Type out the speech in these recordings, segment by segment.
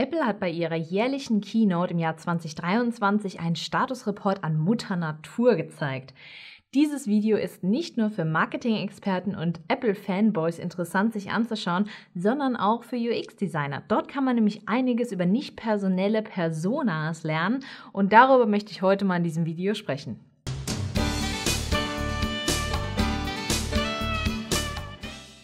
Apple hat bei ihrer jährlichen Keynote im Jahr 2023 einen Statusreport an Mutter Natur gezeigt. Dieses Video ist nicht nur für Marketing-Experten und Apple-Fanboys interessant sich anzuschauen, sondern auch für UX-Designer. Dort kann man nämlich einiges über nicht personelle Personas lernen und darüber möchte ich heute mal in diesem Video sprechen.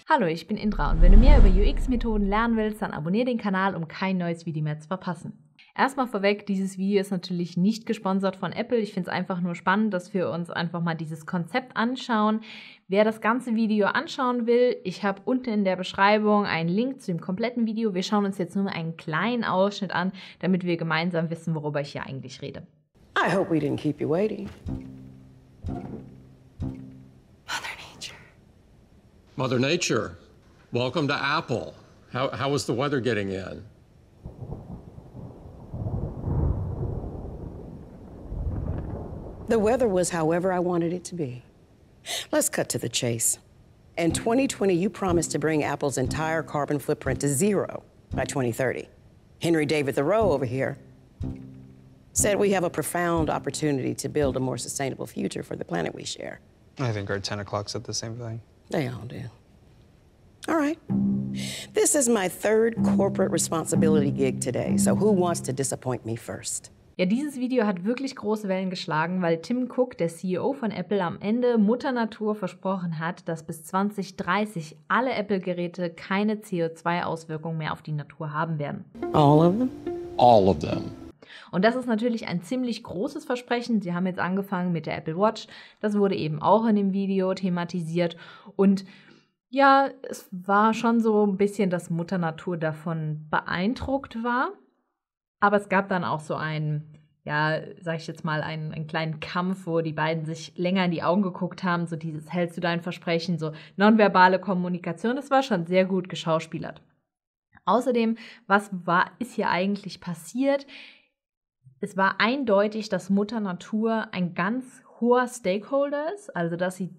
Hallo, ich bin Indra und wenn du mehr über UX-Methoden lernen willst, dann abonniere den Kanal, um kein neues Video mehr zu verpassen. Erstmal vorweg, dieses Video ist natürlich nicht gesponsert von Apple. Ich finde es einfach nur spannend, dass wir uns einfach mal dieses Konzept anschauen. Wer das ganze Video anschauen will, ich habe unten in der Beschreibung einen Link zu dem kompletten Video. Wir schauen uns jetzt nur einen kleinen Ausschnitt an, damit wir gemeinsam wissen, worüber ich hier eigentlich rede. I hope we didn't keep you waiting. Mother Nature, welcome to Apple. How, how is the weather getting in? The weather was however I wanted it to be. Let's cut to the chase. In 2020, you promised to bring Apple's entire carbon footprint to zero by 2030. Henry David Thoreau over here said we have a profound opportunity to build a more sustainable future for the planet we share. I think our 10 o'clock said the same thing. They all do. All right. This is my third corporate responsibility gig today, so who wants to disappoint me first? Ja, dieses Video hat wirklich große Wellen geschlagen, weil Tim Cook, der CEO von Apple, am Ende Mutter Natur versprochen hat, dass bis 2030 alle Apple-Geräte keine CO2-Auswirkungen mehr auf die Natur haben werden. All of them? All of them. Und das ist natürlich ein ziemlich großes Versprechen. Sie haben jetzt angefangen mit der Apple Watch. Das wurde eben auch in dem Video thematisiert. Und ja, es war schon so ein bisschen, dass Mutter Natur davon beeindruckt war. Aber es gab dann auch so einen, ja, sag ich jetzt mal, einen, einen, kleinen Kampf, wo die beiden sich länger in die Augen geguckt haben, so dieses hältst du dein Versprechen, so nonverbale Kommunikation, das war schon sehr gut geschauspielert. Außerdem, was war, ist hier eigentlich passiert? es war eindeutig, dass Mutter Natur ein ganz hoher Stakeholder ist, also dass sie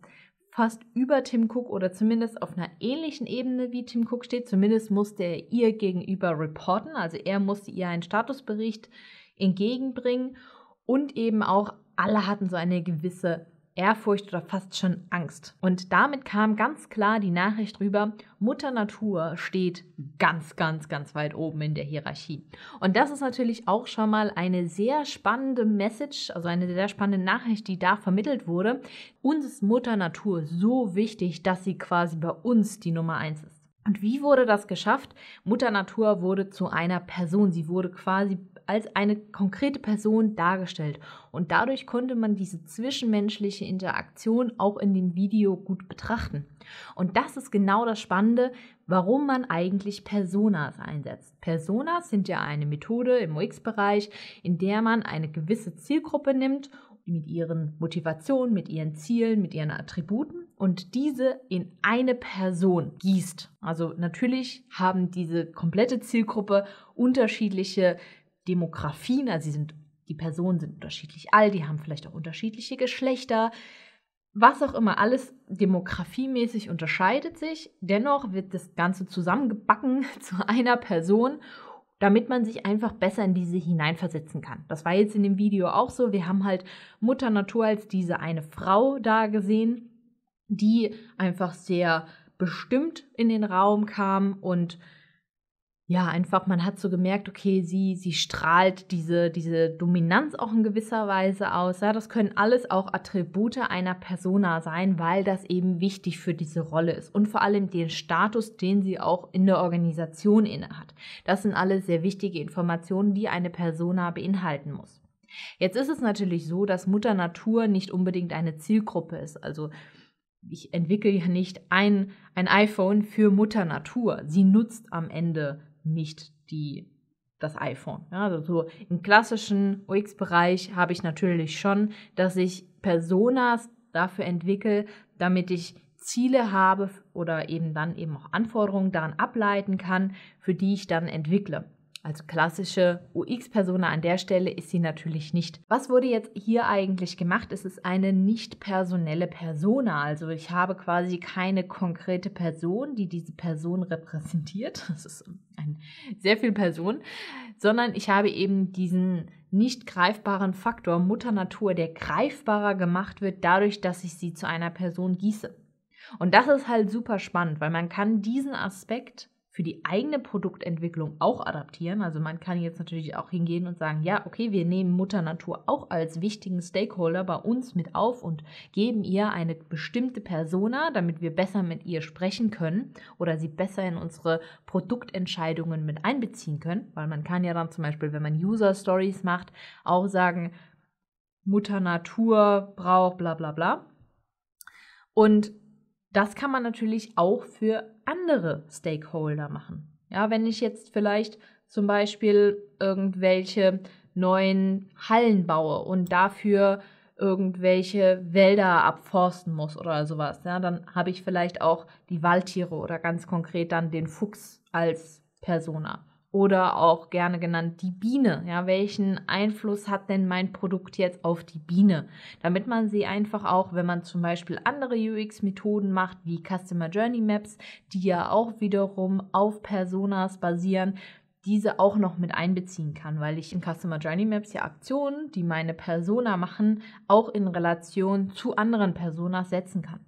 fast über Tim Cook oder zumindest auf einer ähnlichen Ebene wie Tim Cook steht. Zumindest musste er ihr gegenüber reporten, also er musste ihr einen Statusbericht entgegenbringen und eben auch alle hatten so eine gewisse Ehrfurcht oder fast schon Angst. Und damit kam ganz klar die Nachricht rüber, Mutter Natur steht ganz, ganz, ganz weit oben in der Hierarchie. Und das ist natürlich auch schon mal eine sehr spannende Message, also eine sehr spannende Nachricht, die da vermittelt wurde. Uns ist Mutter Natur so wichtig, dass sie quasi bei uns die Nummer eins ist. Und wie wurde das geschafft? Mutter Natur wurde zu einer Person. Sie wurde quasi als eine konkrete Person dargestellt. Und dadurch konnte man diese zwischenmenschliche Interaktion auch in dem Video gut betrachten. Und das ist genau das Spannende, warum man eigentlich Personas einsetzt. Personas sind ja eine Methode im UX-Bereich, in der man eine gewisse Zielgruppe nimmt mit ihren Motivationen, mit ihren Zielen, mit ihren Attributen und diese in eine Person gießt. Also natürlich haben diese komplette Zielgruppe unterschiedliche Demografien, also sie sind, die Personen sind unterschiedlich alt, die haben vielleicht auch unterschiedliche Geschlechter, was auch immer, alles demografiemäßig unterscheidet sich. Dennoch wird das Ganze zusammengebacken zu einer Person, damit man sich einfach besser in diese hineinversetzen kann. Das war jetzt in dem Video auch so. Wir haben halt Mutter Natur als diese eine Frau da gesehen, die einfach sehr bestimmt in den Raum kam und ja, einfach, man hat so gemerkt, okay, sie, sie strahlt diese, diese Dominanz auch in gewisser Weise aus. Ja, das können alles auch Attribute einer Persona sein, weil das eben wichtig für diese Rolle ist und vor allem den Status, den sie auch in der Organisation innehat. Das sind alles sehr wichtige Informationen, die eine Persona beinhalten muss. Jetzt ist es natürlich so, dass Mutter Natur nicht unbedingt eine Zielgruppe ist. Also ich entwickle ja nicht ein, ein iPhone für Mutter Natur. Sie nutzt am Ende nicht die, das iPhone. Ja, also so im klassischen UX-Bereich habe ich natürlich schon, dass ich Personas dafür entwickle, damit ich Ziele habe oder eben dann eben auch Anforderungen daran ableiten kann, für die ich dann entwickle. Also klassische UX-Persona an der Stelle ist sie natürlich nicht. Was wurde jetzt hier eigentlich gemacht? Es ist eine nicht personelle Persona. Also ich habe quasi keine konkrete Person, die diese Person repräsentiert. Das ist ein, sehr viel Person, sondern ich habe eben diesen nicht greifbaren Faktor Mutter Natur, der greifbarer gemacht wird dadurch, dass ich sie zu einer Person gieße. Und das ist halt super spannend, weil man kann diesen Aspekt für die eigene Produktentwicklung auch adaptieren. Also man kann jetzt natürlich auch hingehen und sagen, ja, okay, wir nehmen Mutter Natur auch als wichtigen Stakeholder bei uns mit auf und geben ihr eine bestimmte Persona, damit wir besser mit ihr sprechen können oder sie besser in unsere Produktentscheidungen mit einbeziehen können. Weil man kann ja dann zum Beispiel, wenn man User Stories macht, auch sagen, Mutter Natur braucht bla bla bla. Und das kann man natürlich auch für andere Stakeholder machen. Ja, wenn ich jetzt vielleicht zum Beispiel irgendwelche neuen Hallen baue und dafür irgendwelche Wälder abforsten muss oder sowas, ja, dann habe ich vielleicht auch die Waldtiere oder ganz konkret dann den Fuchs als Persona oder auch gerne genannt die Biene. Ja, welchen Einfluss hat denn mein Produkt jetzt auf die Biene? Damit man sie einfach auch, wenn man zum Beispiel andere UX-Methoden macht, wie Customer Journey Maps, die ja auch wiederum auf Personas basieren, diese auch noch mit einbeziehen kann, weil ich in Customer Journey Maps ja Aktionen, die meine Persona machen, auch in Relation zu anderen Personas setzen kann.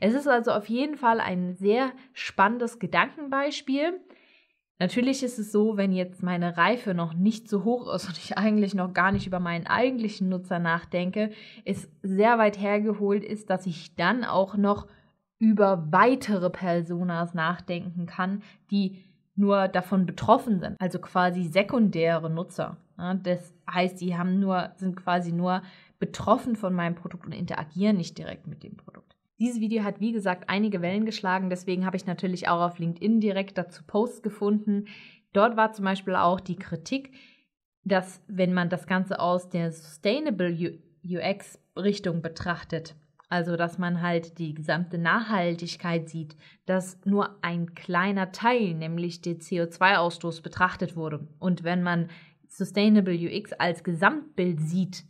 Es ist also auf jeden Fall ein sehr spannendes Gedankenbeispiel Natürlich ist es so, wenn jetzt meine Reife noch nicht so hoch ist und ich eigentlich noch gar nicht über meinen eigentlichen Nutzer nachdenke, es sehr weit hergeholt ist, dass ich dann auch noch über weitere Personas nachdenken kann, die nur davon betroffen sind, also quasi sekundäre Nutzer. Das heißt, die haben nur, sind quasi nur betroffen von meinem Produkt und interagieren nicht direkt mit dem Produkt. Dieses Video hat wie gesagt einige Wellen geschlagen, deswegen habe ich natürlich auch auf LinkedIn direkt dazu Posts gefunden. Dort war zum Beispiel auch die Kritik, dass wenn man das Ganze aus der Sustainable UX-Richtung betrachtet, also dass man halt die gesamte Nachhaltigkeit sieht, dass nur ein kleiner Teil, nämlich der CO2-Ausstoß, betrachtet wurde. Und wenn man Sustainable UX als Gesamtbild sieht,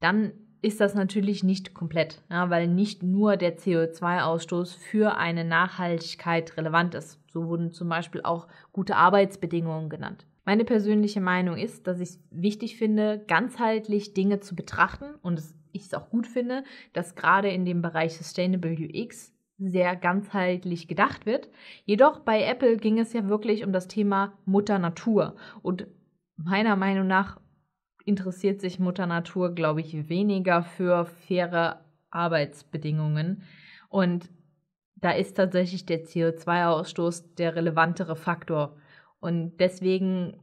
dann ist das natürlich nicht komplett, ja, weil nicht nur der CO2-Ausstoß für eine Nachhaltigkeit relevant ist. So wurden zum Beispiel auch gute Arbeitsbedingungen genannt. Meine persönliche Meinung ist, dass ich es wichtig finde, ganzheitlich Dinge zu betrachten und ich es auch gut finde, dass gerade in dem Bereich Sustainable UX sehr ganzheitlich gedacht wird. Jedoch bei Apple ging es ja wirklich um das Thema Mutter Natur und meiner Meinung nach interessiert sich Mutter Natur, glaube ich, weniger für faire Arbeitsbedingungen. Und da ist tatsächlich der CO2-Ausstoß der relevantere Faktor. Und deswegen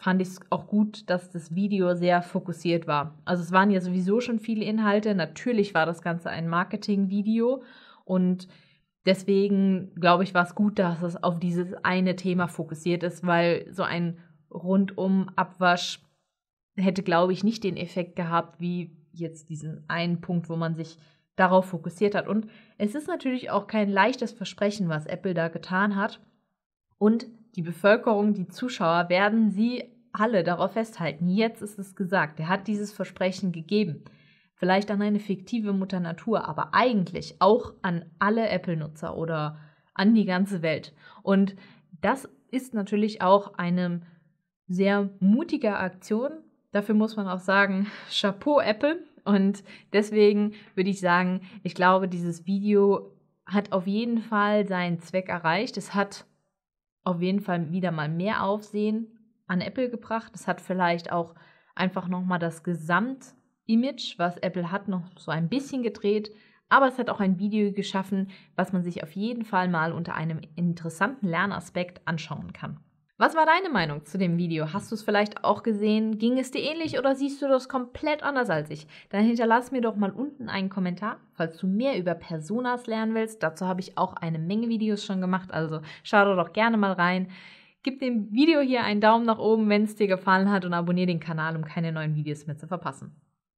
fand ich es auch gut, dass das Video sehr fokussiert war. Also es waren ja sowieso schon viele Inhalte. Natürlich war das Ganze ein Marketing-Video und deswegen glaube ich, war es gut, dass es auf dieses eine Thema fokussiert ist, weil so ein rundum Abwasch hätte, glaube ich, nicht den Effekt gehabt, wie jetzt diesen einen Punkt, wo man sich darauf fokussiert hat. Und es ist natürlich auch kein leichtes Versprechen, was Apple da getan hat. Und die Bevölkerung, die Zuschauer werden sie alle darauf festhalten. Jetzt ist es gesagt. Er hat dieses Versprechen gegeben. Vielleicht an eine fiktive Mutter Natur, aber eigentlich auch an alle Apple-Nutzer oder an die ganze Welt. Und das ist natürlich auch eine sehr mutige Aktion Dafür muss man auch sagen, Chapeau Apple. Und deswegen würde ich sagen, ich glaube, dieses Video hat auf jeden Fall seinen Zweck erreicht. Es hat auf jeden Fall wieder mal mehr Aufsehen an Apple gebracht. Es hat vielleicht auch einfach nochmal das Gesamtimage, was Apple hat, noch so ein bisschen gedreht. Aber es hat auch ein Video geschaffen, was man sich auf jeden Fall mal unter einem interessanten Lernaspekt anschauen kann. Was war deine Meinung zu dem Video? Hast du es vielleicht auch gesehen? Ging es dir ähnlich oder siehst du das komplett anders als ich? Dann hinterlass mir doch mal unten einen Kommentar, falls du mehr über Personas lernen willst. Dazu habe ich auch eine Menge Videos schon gemacht, also schau doch gerne mal rein. Gib dem Video hier einen Daumen nach oben, wenn es dir gefallen hat und abonniere den Kanal, um keine neuen Videos mehr zu verpassen.